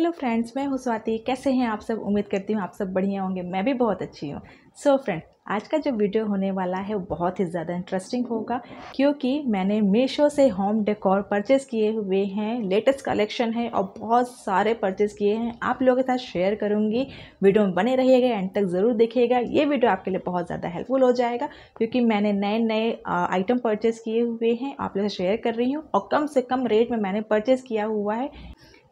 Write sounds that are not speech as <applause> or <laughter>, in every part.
hello friends मैं हूँ स्वाति कैसे हैं आप सब उम्मीद करती हूँ आप सब बढ़िया होंगे मैं भी बहुत अच्छी हूँ सो फ्रेंड फ्रेंड्स आज का जो वीडियो होने वाला है वो बहुत ही ज़्यादा इंटरेस्टिंग होगा क्योंकि मैंने मीशो से होम डेकोर परचेज़ किए हुए हैं लेटेस्ट कलेक्शन है और बहुत सारे परचेज़ किए हैं आप लोगों के साथ शेयर करूँगी वीडियो में बने रहिएगा एंड तक ज़रूर देखिएगा ये वीडियो आपके लिए बहुत ज़्यादा हेल्पफुल हो जाएगा क्योंकि मैंने नए नए आइटम परचेज़ किए हुए हैं आप लोग शेयर कर रही हूँ और कम से कम रेट में मैंने परचेज़ किया हुआ है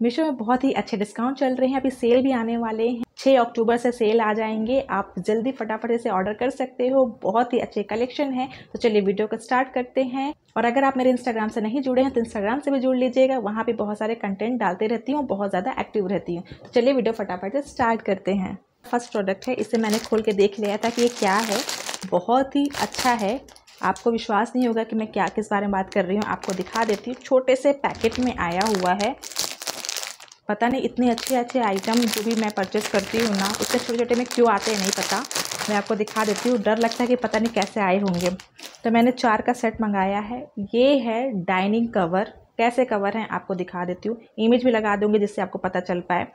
मीशो में बहुत ही अच्छे डिस्काउंट चल रहे हैं अभी सेल भी आने वाले हैं छः अक्टूबर से सेल आ जाएंगे आप जल्दी फटाफट इसे ऑर्डर कर सकते हो बहुत ही अच्छे कलेक्शन है तो चलिए वीडियो को स्टार्ट करते हैं और अगर आप मेरे इंस्टाग्राम से नहीं जुड़े हैं तो इंस्टाग्राम से भी जुड़ लीजिएगा वहाँ पर बहुत सारे कंटेंट डालते रहती हूँ बहुत ज़्यादा एक्टिव रहती हूँ तो चलिए वीडियो फटाफट से स्टार्ट करते हैं फर्स्ट प्रोडक्ट है इसे मैंने खोल के देख लिया था कि ये क्या है बहुत ही अच्छा है आपको विश्वास नहीं होगा कि मैं क्या किस बारे में बात कर रही हूँ आपको दिखा देती हूँ छोटे से पैकेट में आया हुआ है पता नहीं इतने अच्छे अच्छे आइटम जो भी मैं परचेस करती हूँ ना उतने छोटे छोटे में क्यों आते हैं नहीं पता मैं आपको दिखा देती हूँ डर लगता है कि पता नहीं कैसे आए होंगे तो मैंने चार का सेट मंगाया है ये है डाइनिंग कवर कैसे कवर हैं आपको दिखा देती हूँ इमेज भी लगा दूँगी जिससे आपको पता चल पाए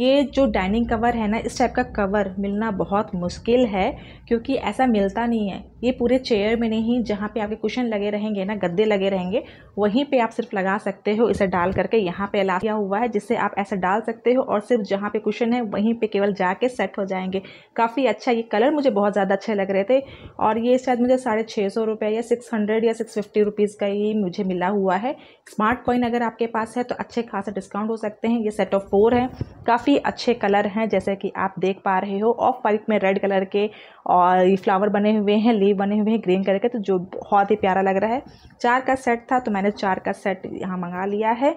ये जो डाइनिंग कवर है ना इस टाइप का कवर मिलना बहुत मुश्किल है क्योंकि ऐसा मिलता नहीं है ये पूरे चेयर में नहीं जहाँ पे आपके कुशन लगे रहेंगे ना गद्दे लगे रहेंगे वहीं पे आप सिर्फ लगा सकते हो इसे डाल करके यहाँ पे अला किया हुआ है जिससे आप ऐसे डाल सकते हो और सिर्फ जहाँ पे कुशन है वहीं पे केवल जाके सेट हो जाएंगे काफ़ी अच्छा ये कलर मुझे बहुत ज़्यादा अच्छे लग रहे थे और ये शायद मुझे साढ़े छः सौ रुपये या सिक्स हंड्रेड या सिक्स फिफ्टी रुपीज़ का ही मुझे मिला हुआ है स्मार्ट कॉइन अगर आपके पास है तो अच्छे खास डिस्काउंट हो सकते हैं ये सेट ऑफ फोर है काफ़ी अच्छे कलर हैं जैसे कि आप देख पा रहे हो ऑफ वाइट में रेड कलर के और फ्लावर बने हुए हैं ये बने हुए हैं ग्रीन कलर के तो जो बहुत ही प्यारा लग रहा है चार का सेट था तो मैंने चार का सेट यहाँ मंगा लिया है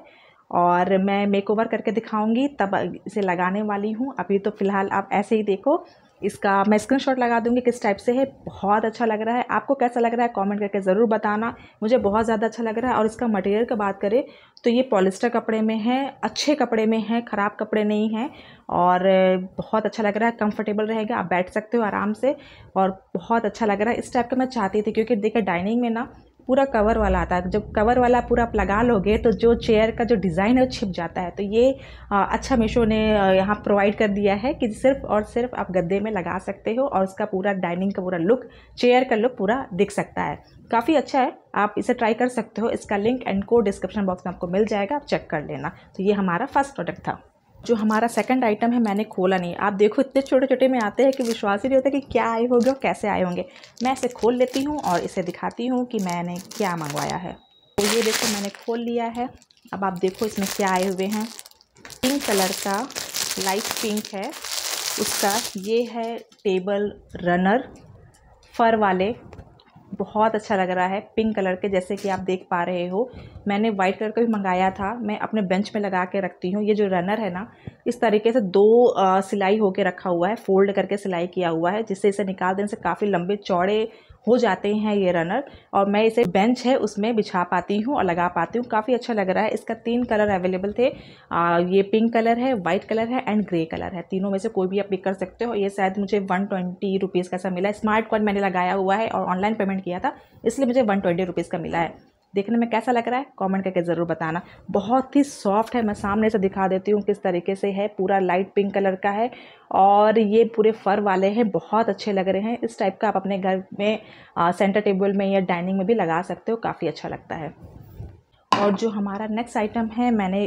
और मैं मेकओवर करके दिखाऊंगी तब इसे लगाने वाली हूँ अभी तो फ़िलहाल आप ऐसे ही देखो इसका मैं स्क्रीनशॉट लगा दूंगी किस टाइप से है बहुत अच्छा लग रहा है आपको कैसा लग रहा है कमेंट करके ज़रूर बताना मुझे बहुत ज़्यादा अच्छा लग रहा है और इसका मटेरियल की बात करें तो ये पॉलिस्टर कपड़े में है अच्छे कपड़े में है ख़राब कपड़े नहीं हैं और बहुत अच्छा लग रहा है कंफर्टेबल रहेगा आप बैठ सकते हो आराम से और बहुत अच्छा लग रहा है इस टाइप का मैं चाहती थी क्योंकि देखिए डाइनिंग में ना पूरा कवर वाला आता है तो जब कवर वाला पूरा आप लगा लोगे तो जो चेयर का जो डिज़ाइन है वो छिप जाता है तो ये अच्छा मीशो ने यहाँ प्रोवाइड कर दिया है कि सिर्फ और सिर्फ आप गद्दे में लगा सकते हो और उसका पूरा डाइनिंग का पूरा लुक चेयर का लुक पूरा दिख सकता है काफ़ी अच्छा है आप इसे ट्राई कर सकते हो इसका लिंक एंड को डिस्क्रिप्शन बॉक्स में आपको मिल जाएगा आप चेक कर लेना तो ये हमारा फर्स्ट प्रोडक्ट था जो हमारा सेकंड आइटम है मैंने खोला नहीं आप देखो इतने छोटे छोटे में आते हैं कि विश्वास ही नहीं होता कि क्या आए होंगे और कैसे आए होंगे मैं इसे खोल लेती हूँ और इसे दिखाती हूँ कि मैंने क्या मंगवाया है तो ये देखो मैंने खोल लिया है अब आप देखो इसमें क्या आए हुए हैं पिंक कलर का लाइट पिंक है उसका ये है टेबल रनर फर वाले बहुत अच्छा लग रहा है पिंक कलर के जैसे कि आप देख पा रहे हो मैंने वाइट कलर का भी मंगाया था मैं अपने बेंच में लगा के रखती हूँ ये जो रनर है ना इस तरीके से दो आ, सिलाई होके रखा हुआ है फोल्ड करके सिलाई किया हुआ है जिससे इसे निकाल देने से काफ़ी लंबे चौड़े हो जाते हैं ये रनर और मैं इसे बेंच है उसमें बिछा पाती हूँ और लगा पाती हूँ काफ़ी अच्छा लग रहा है इसका तीन कलर अवेलेबल थे आ, ये पिंक कलर है वाइट कलर है एंड ग्रे कलर है तीनों में से कोई भी आप पिक कर सकते हो ये शायद मुझे वन ट्वेंटी का सा मिला है स्मार्ट कॉइन मैंने लगाया हुआ है और ऑनलाइन पेमेंट किया था इसलिए मुझे वन ट्वेंटी रुपीज़ का मिला है देखने में कैसा लग रहा है कमेंट करके ज़रूर बताना बहुत ही सॉफ्ट है मैं सामने से दिखा देती हूँ किस तरीके से है पूरा लाइट पिंक कलर का है और ये पूरे फर वाले हैं बहुत अच्छे लग रहे हैं इस टाइप का आप अपने घर में आ, सेंटर टेबल में या डाइनिंग में भी लगा सकते हो काफ़ी अच्छा लगता है और जो हमारा नेक्स्ट आइटम है मैंने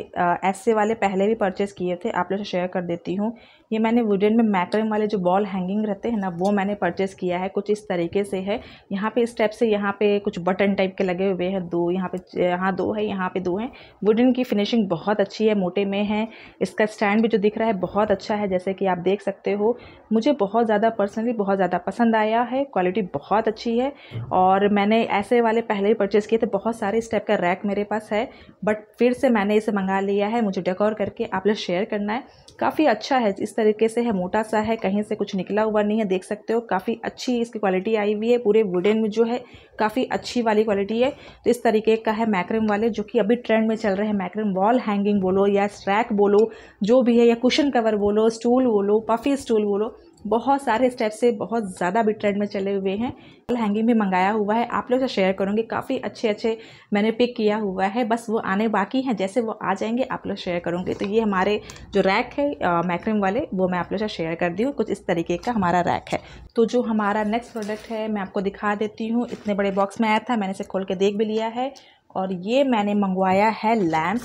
ऐसे वाले पहले भी परचेज़ किए थे आप लोग से शेयर कर देती हूँ ये मैंने वुडन में मैक्रम वाले जो बॉल हैंगिंग रहते हैं ना वो मैंने परचेस किया है कुछ इस तरीके से है यहाँ पे स्टेप से यहाँ पे कुछ बटन टाइप के लगे हुए हैं दो यहाँ पे यहाँ दो है यहाँ पे दो हैं वुडन की फिनिशिंग बहुत अच्छी है मोटे में है इसका स्टैंड भी जो दिख रहा है बहुत अच्छा है जैसे कि आप देख सकते हो मुझे बहुत ज़्यादा पर्सनली बहुत ज़्यादा पसंद आया है क्वालिटी बहुत अच्छी है और मैंने ऐसे वाले पहले ही परचेज़ किए थे बहुत सारे इस टाइप का रैक मेरे पास है बट फिर से मैंने इसे मंगा लिया है मुझे डेकोर करके आप लोग शेयर करना है काफ़ी अच्छा है इस तरीके से है मोटा सा है कहीं से कुछ निकला हुआ नहीं है देख सकते हो काफ़ी अच्छी इसकी क्वालिटी आई हुई है पूरे वुडन में जो है काफ़ी अच्छी वाली क्वालिटी है तो इस तरीके का है मैक्रम वाले जो कि अभी ट्रेंड में चल रहे हैं मैक्रम वॉल हैंगिंग बोलो या स्ट्रैक बोलो जो भी है या कुशन कवर बोलो स्टूल बोलो पफ़ी स्टूल बोलो बहुत सारे स्टेप से बहुत ज़्यादा भी ट्रेंड में चले हुए हैं कल हैंगिंग भी मंगाया हुआ है आप लोग से शेयर करूँगी काफ़ी अच्छे अच्छे मैंने पिक किया हुआ है बस वो आने बाकी हैं जैसे वो आ जाएंगे आप लोग शेयर करूँगी तो ये हमारे जो रैक है मैक्रम वाले वो मैं आप लोग से शेयर कर दी हूँ कुछ इस तरीके का हमारा रैक है तो जो हमारा नेक्स्ट प्रोडक्ट है मैं आपको दिखा देती हूँ इतने बड़े बॉक्स में आया था मैंने इसे खोल के देख भी लिया है और ये मैंने मंगवाया है लैम्प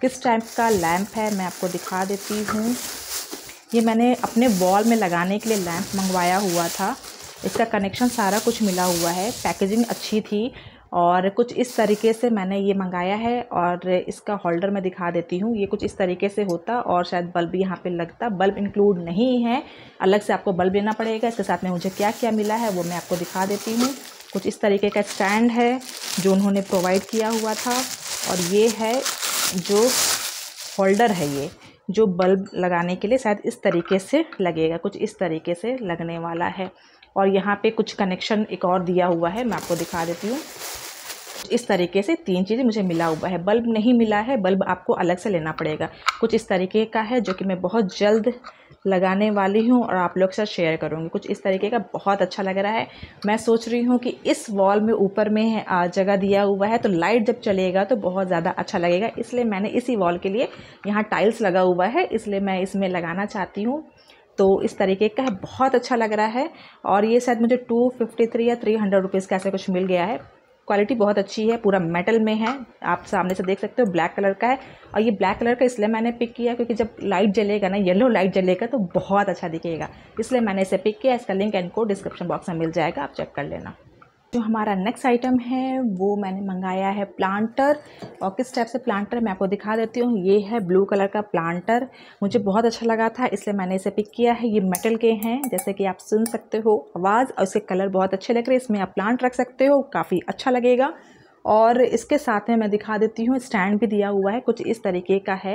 किस टाइप का लैम्प है मैं आपको दिखा देती हूँ ये मैंने अपने वॉल में लगाने के लिए लैंप मंगवाया हुआ था इसका कनेक्शन सारा कुछ मिला हुआ है पैकेजिंग अच्छी थी और कुछ इस तरीके से मैंने ये मंगाया है और इसका होल्डर मैं दिखा देती हूँ ये कुछ इस तरीके से होता और शायद बल्ब यहाँ पे लगता बल्ब इंक्लूड नहीं है अलग से आपको बल्ब लेना पड़ेगा इसके साथ में मुझे क्या क्या मिला है वो मैं आपको दिखा देती हूँ कुछ इस तरीके का स्टैंड है जो उन्होंने प्रोवाइड किया हुआ था और ये है जो होल्डर है ये जो बल्ब लगाने के लिए शायद इस तरीके से लगेगा कुछ इस तरीके से लगने वाला है और यहाँ पे कुछ कनेक्शन एक और दिया हुआ है मैं आपको दिखा देती हूँ इस तरीके से तीन चीज़ें मुझे मिला हुआ है बल्ब नहीं मिला है बल्ब आपको अलग से लेना पड़ेगा कुछ इस तरीके का है जो कि मैं बहुत जल्द लगाने वाली हूँ और आप लोग के साथ शेयर करूँगी कुछ इस तरीके का बहुत अच्छा लग रहा है मैं सोच रही हूँ कि इस वॉल में ऊपर में जगह दिया हुआ है तो लाइट जब चलेगा तो बहुत ज़्यादा अच्छा लगेगा इसलिए मैंने इसी वॉल के लिए यहाँ टाइल्स लगा हुआ है इसलिए मैं इसमें लगाना चाहती हूँ तो इस तरीके का है बहुत अच्छा लग रहा है और ये शायद मुझे टू फिफ्टी थ्री या थ्री हंड्रेड रुपीज़ का ऐसा कुछ मिल गया है क्वालिटी बहुत अच्छी है पूरा मेटल में है आप सामने से देख सकते हो ब्लैक कलर का है और ये ब्लैक कलर का इसलिए मैंने पिक किया क्योंकि जब लाइट जलेगा ना येलो लाइट जलेगा तो बहुत अच्छा दिखेगा इसलिए मैंने इसे पिक किया इसका link and code description box में मिल जाएगा आप चेक कर लेना जो हमारा नेक्स्ट आइटम है वो मैंने मंगाया है प्लांटर और किस टाइप से प्लांटर मैं आपको दिखा देती हूँ ये है ब्लू कलर का प्लांटर मुझे बहुत अच्छा लगा था इसलिए मैंने इसे पिक किया है ये मेटल के हैं जैसे कि आप सुन सकते हो आवाज़ और इसके कलर बहुत अच्छे लग रहे हैं इसमें आप प्लांट रख सकते हो काफ़ी अच्छा लगेगा और इसके साथ में मैं दिखा देती हूँ स्टैंड भी दिया हुआ है कुछ इस तरीके का है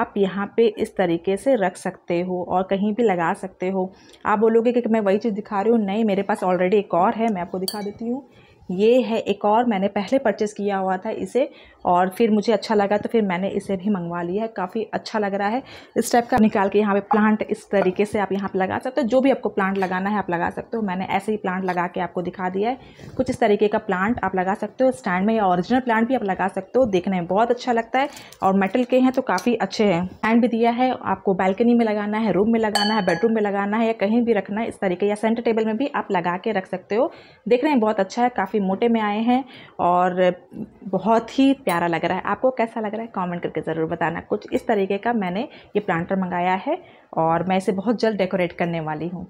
आप यहाँ पे इस तरीके से रख सकते हो और कहीं भी लगा सकते हो आप बोलोगे कि मैं वही चीज़ दिखा रही हूँ नहीं मेरे पास ऑलरेडी एक और है मैं आपको दिखा देती हूँ ये है एक और मैंने पहले परचेस किया हुआ था इसे और फिर मुझे अच्छा लगा तो फिर मैंने इसे भी मंगवा लिया है काफ़ी अच्छा लग रहा है इस टाइप का निकाल के यहाँ पे प्लांट इस तरीके से आप यहाँ पे लगा सकते हो जो भी आपको प्लांट लगाना है आप लगा सकते हो मैंने ऐसे ही प्लांट लगा के आपको दिखा दिया है कुछ इस तरीके का प्लांट आप लगा सकते हो स्टैंड में या ऑरिजिनल प्लांट भी आप लगा सकते हो देखने में बहुत अच्छा लगता है और मेटल के हैं तो काफ़ी अच्छे हैं स्टैंड भी दिया है आपको बैल्कनी में लगाना है रूम में लगाना है बेडरूम में लगाना है या कहीं भी रखना है इस तरीके या सेंटर टेबल में भी आप लगा के रख सकते हो देखने में बहुत अच्छा है काफ़ी काफ़ी मोटे में आए हैं और बहुत ही प्यारा लग रहा है आपको कैसा लग रहा है कमेंट करके ज़रूर बताना कुछ इस तरीके का मैंने ये प्लांटर मंगाया है और मैं इसे बहुत जल्द डेकोरेट करने वाली हूँ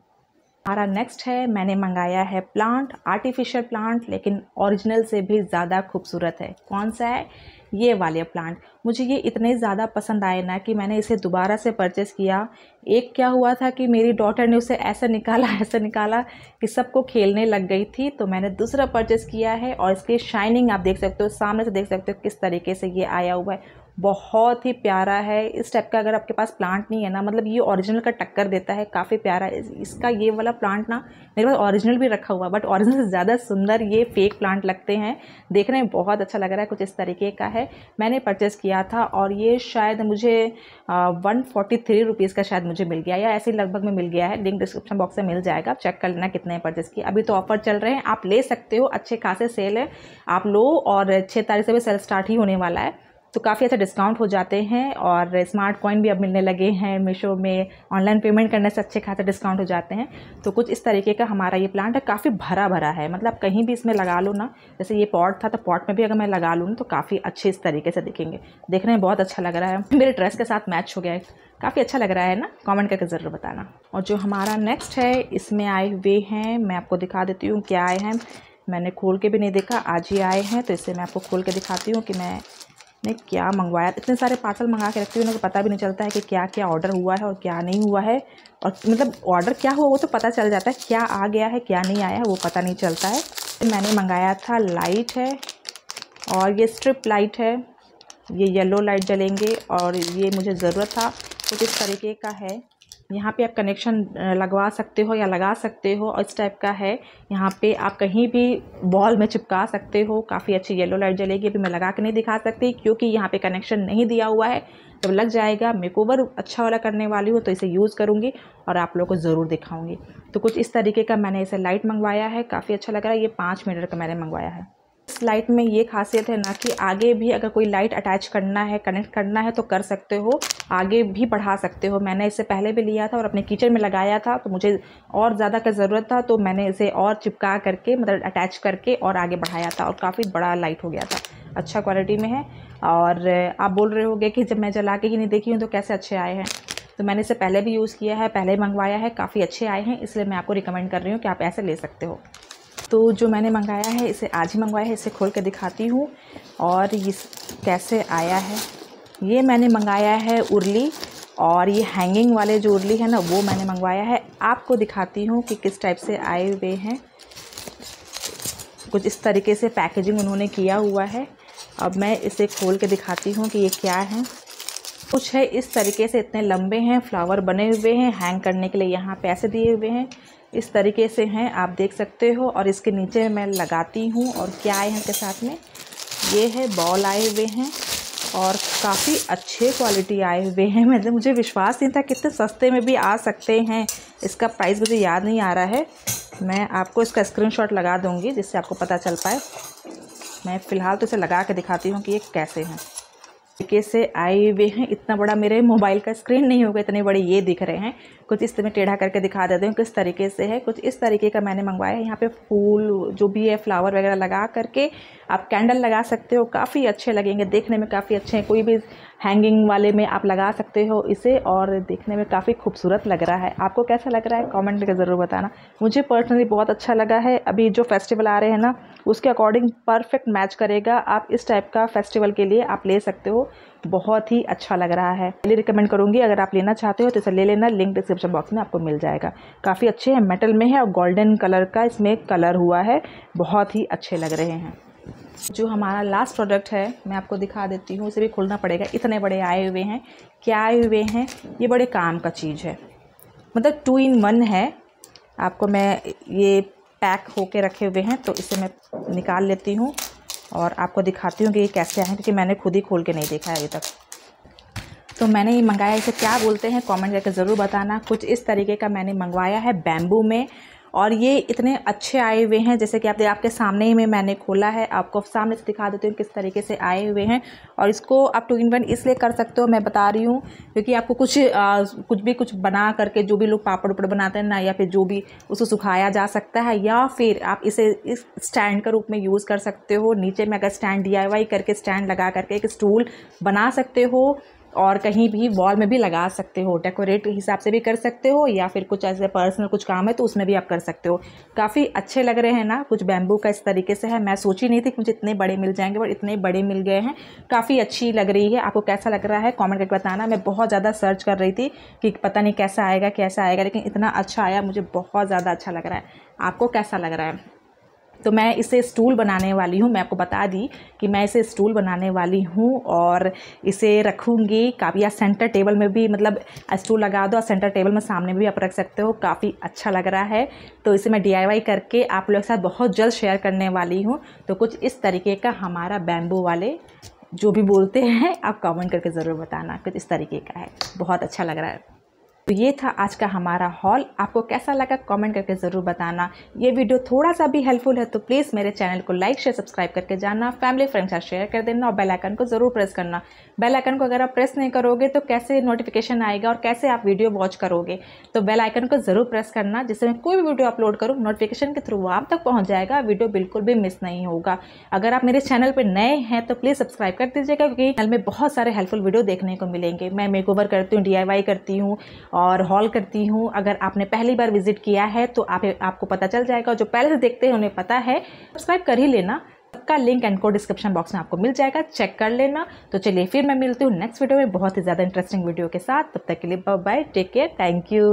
हमारा नेक्स्ट है मैंने मंगाया है प्लांट आर्टिफिशियल प्लांट लेकिन ओरिजिनल से भी ज़्यादा खूबसूरत है कौन सा है ये वाले प्लांट मुझे ये इतने ज़्यादा पसंद आए ना कि मैंने इसे दोबारा से परचेस किया एक क्या हुआ था कि मेरी डॉटर ने उसे ऐसा निकाला <laughs> ऐसा निकाला कि सबको खेलने लग गई थी तो मैंने दूसरा परचेस किया है और इसकी शाइनिंग आप देख सकते हो सामने से देख सकते हो किस तरीके से ये आया हुआ है बहुत ही प्यारा है इस टाइप का अगर आपके पास प्लांट नहीं है ना मतलब ये ओरिजिनल का टक्कर देता है काफ़ी प्यारा है इसका ये वाला प्लांट ना मेरे पास ओरिजिनल भी रखा हुआ बट ओरिजिनल से ज़्यादा सुंदर ये फेक प्लांट लगते हैं देखने में बहुत अच्छा लग रहा है कुछ इस तरीके का है मैंने परचेज़ किया था और ये शायद मुझे वन फोर्टी थ्री रुपीज़ का शायद मुझे मिल गया या ऐसे लगभग में मिल गया है लिंक डिस्क्रिप्शन बॉक्स में मिल जाएगा आप चेक कर लेना कितने परचेज़ किया अभी तो ऑफर चल रहे हैं आप ले सकते हो अच्छे खासे सेल है आप लो और छः तारीख से भी सेल स्टार्ट ही होने वाला है तो काफ़ी अच्छा डिस्काउंट हो जाते हैं और स्मार्ट कॉइन भी अब मिलने लगे हैं मीशो में ऑनलाइन पेमेंट करने से अच्छे खासे डिस्काउंट हो जाते हैं तो कुछ इस तरीके का हमारा ये प्लांट है काफ़ी भरा भरा है मतलब कहीं भी इसमें लगा लो ना जैसे ये पॉट था तो पॉट में भी अगर मैं लगा लूँ तो काफ़ी अच्छे इस तरीके से दिखेंगे देखने में बहुत अच्छा लग रहा है मेरे ड्रेस के साथ मैच हो गया है काफ़ी अच्छा लग रहा है ना कमेंट करके ज़रूर बताना और जो हमारा नेक्स्ट है इसमें आए हुए हैं मैं आपको दिखा देती हूँ क्या आए हैं मैंने खोल के भी नहीं देखा आज ही आए हैं तो इसे मैं आपको खोल के दिखाती हूँ कि मैं ने क्या मंगवाया इतने सारे पार्सल मंगा के रखते हुए उनको तो पता भी नहीं चलता है कि क्या क्या ऑर्डर हुआ है और क्या नहीं हुआ है और मतलब ऑर्डर क्या हुआ वो तो पता चल जाता है क्या आ गया है क्या नहीं आया है वो पता नहीं चलता है मैंने मंगाया था लाइट है और ये स्ट्रिप लाइट है ये येलो लाइट जलेंगे और ये मुझे ज़रूरत था तो कुछ इस तरीके का है यहाँ पे आप कनेक्शन लगवा सकते हो या लगा सकते हो और इस टाइप का है यहाँ पे आप कहीं भी वॉल में चिपका सकते हो काफ़ी अच्छी येलो लाइट जलेगी अभी मैं लगा के नहीं दिखा सकती क्योंकि यहाँ पे कनेक्शन नहीं दिया हुआ है जब लग जाएगा मेकओवर अच्छा वाला करने वाली हो तो इसे यूज़ करूँगी और आप लोगों को ज़रूर दिखाऊँगी तो कुछ इस तरीके का मैंने इसे लाइट मंगवाया है काफ़ी अच्छा लग रहा है ये पाँच मीटर का मैंने मंगवाया है इस लाइट में ये खासियत है ना कि आगे भी अगर कोई लाइट अटैच करना है कनेक्ट करना है तो कर सकते हो आगे भी बढ़ा सकते हो मैंने इसे पहले भी लिया था और अपने किचन में लगाया था तो मुझे और ज़्यादा का ज़रूरत था तो मैंने इसे और चिपका करके मतलब अटैच करके और आगे बढ़ाया था और काफ़ी बड़ा लाइट हो गया था अच्छा क्वालिटी में है और आप बोल रहे होगे कि जब मैं जला के ही नहीं देखी हूँ तो कैसे अच्छे आए हैं तो मैंने इसे पहले भी यूज़ किया है पहले मंगवाया है काफ़ी अच्छे आए हैं इसलिए मैं आपको रिकमेंड कर रही हूँ कि आप ऐसे ले सकते हो तो जो मैंने मंगाया है इसे आज ही मंगवाया है इसे खोल के दिखाती हूँ और इस कैसे आया है ये मैंने मंगाया है उर्ली और ये हैंगिंग वाले जो उर्ली है ना वो मैंने मंगवाया है आपको दिखाती हूँ कि किस टाइप से आए हुए हैं कुछ इस तरीके से पैकेजिंग उन्होंने किया हुआ है अब मैं इसे खोल के दिखाती हूँ कि ये क्या है कुछ है इस तरीके से इतने लंबे हैं फ्लावर बने हुए हैं हैंग करने के लिए यहाँ पैसे दिए हुए हैं इस तरीके से हैं आप देख सकते हो और इसके नीचे मैं लगाती हूँ और क्या आए हैं के साथ में ये है बॉल आए हुए हैं और काफ़ी अच्छे क्वालिटी आए हुए हैं <laughs> मतलब मुझे विश्वास नहीं था कितने सस्ते में भी आ सकते हैं इसका प्राइस मुझे याद नहीं आ रहा है मैं आपको इसका स्क्रीनशॉट लगा दूँगी जिससे आपको पता चल पाए मैं फ़िलहाल तो इसे लगा के दिखाती हूँ कि ये कैसे हैं तरीके से आए हुए हैं इतना बड़ा मेरे मोबाइल का स्क्रीन नहीं होगा इतने बड़े ये दिख रहे हैं कुछ इस तरह टेढ़ा करके दिखा देते हूँ किस तरीके से है कुछ इस तरीके का मैंने मंगवाया है यहाँ पे फूल जो भी है फ्लावर वगैरह लगा करके आप कैंडल लगा सकते हो काफ़ी अच्छे लगेंगे देखने में काफ़ी अच्छे हैं कोई भी हैंगिंग वाले में आप लगा सकते हो इसे और देखने में काफ़ी खूबसूरत लग रहा है आपको कैसा लग रहा है कमेंट करके ज़रूर बताना मुझे पर्सनली बहुत अच्छा लगा है अभी जो फेस्टिवल आ रहे हैं ना उसके अकॉर्डिंग परफेक्ट मैच करेगा आप इस टाइप का फेस्टिवल के लिए आप ले सकते हो बहुत ही अच्छा लग रहा है पहले रिकमेंड करूँगी अगर आप लेना चाहते हो तो इसे ले लेना लिंक डिस्क्रिप्शन बॉक्स में आपको मिल जाएगा काफ़ी अच्छे हैं मेटल में है और गोल्डन कलर का इसमें कलर हुआ है बहुत ही अच्छे लग रहे हैं जो हमारा लास्ट प्रोडक्ट है मैं आपको दिखा देती हूँ उसे भी खोलना पड़ेगा इतने बड़े आए हुए हैं क्या आए हुए हैं ये बड़े काम का चीज़ है मतलब टू इन वन है आपको मैं ये पैक होके रखे हुए हैं तो इसे मैं निकाल लेती हूँ और आपको दिखाती हूँ कि ये कैसे आए हैं क्योंकि मैंने खुद ही खोल के नहीं देखा है अभी तक तो मैंने ये मंगाया इसे क्या बोलते हैं कमेंट करके ज़रूर बताना कुछ इस तरीके का मैंने मंगवाया है बैम्बू में और ये इतने अच्छे आए हुए हैं जैसे कि आप देख आपके सामने ही में मैंने खोला है आपको सामने से दिखा देती हूँ किस तरीके से आए हुए हैं और इसको आप टू इन वन इसलिए कर सकते हो मैं बता रही हूँ क्योंकि आपको कुछ आ, कुछ भी कुछ बना करके जो भी लोग पापड़ उपड़ बनाते हैं ना या फिर जो भी उसको सुखाया जा सकता है या फिर आप इसे इस स्टैंड के रूप में यूज़ कर सकते हो नीचे में अगर स्टैंड डी करके स्टैंड लगा करके एक स्टूल बना सकते हो और कहीं भी वॉल में भी लगा सकते हो डेकोरेट हिसाब से भी कर सकते हो या फिर कुछ ऐसे पर्सनल कुछ काम है तो उसमें भी आप कर सकते हो काफ़ी अच्छे लग रहे हैं ना कुछ बैम्बू का इस तरीके से है मैं सोची नहीं थी कि मुझे इतने बड़े मिल जाएंगे बट इतने बड़े मिल गए हैं काफ़ी अच्छी लग रही है आपको कैसा लग रहा है कॉमेंट करके बताना मैं बहुत ज़्यादा सर्च कर रही थी कि पता नहीं कैसा आएगा कैसा आएगा लेकिन इतना अच्छा आया मुझे बहुत ज़्यादा अच्छा लग रहा है आपको कैसा लग रहा है तो मैं इसे स्टूल बनाने वाली हूँ मैं आपको बता दी कि मैं इसे स्टूल बनाने वाली हूँ और इसे रखूँगी काफ़ी या सेंटर टेबल में भी मतलब स्टूल लगा दो और सेंटर टेबल में सामने भी आप रख सकते हो काफ़ी अच्छा लग रहा है तो इसे मैं डी करके आप लोग के साथ बहुत जल्द शेयर करने वाली हूँ तो कुछ इस तरीके का हमारा बैम्बू वाले जो भी बोलते हैं आप कमेंट करके ज़रूर बताना कुछ इस तरीके का है बहुत अच्छा लग रहा है तो ये था आज का हमारा हॉल आपको कैसा लगा कमेंट करके ज़रूर बताना ये वीडियो थोड़ा सा भी हेल्पफुल है तो प्लीज़ मेरे चैनल को लाइक शेयर सब्सक्राइब करके जाना फैमिली फ्रेंड साथ शेयर कर देना और बेल आइकन को ज़रूर प्रेस करना बेल आइकन को अगर आप प्रेस नहीं करोगे तो कैसे नोटिफिकेशन आएगा और कैसे आप वीडियो वॉच करोगे तो बेल आइकन को ज़रूर प्रेस करना जिससे मैं कोई भी वीडियो अपलोड करूँ नोटिफिकेशन के थ्रू आप तक पहुँच जाएगा वीडियो बिल्कुल भी मिस नहीं होगा अगर आप मेरे चैनल पर नए हैं तो प्लीज़ सब्सक्राइब कर दीजिएगा क्योंकि चैनल में बहुत सारे हेल्पफुल वीडियो देखने को मिलेंगे मैं मेकओवर करती हूँ डी करती हूँ और हॉल करती हूँ अगर आपने पहली बार विजिट किया है तो आप आपको पता चल जाएगा जो पहले से देखते हैं उन्हें पता है सब्सक्राइब कर ही लेना का लिंक एंड को डिस्क्रिप्शन बॉक्स में आपको मिल जाएगा चेक कर लेना तो चलिए फिर मैं मिलती हूँ नेक्स्ट वीडियो में बहुत ही ज़्यादा इंटरेस्टिंग वीडियो के साथ तब तक के लिए bye bye take care thank you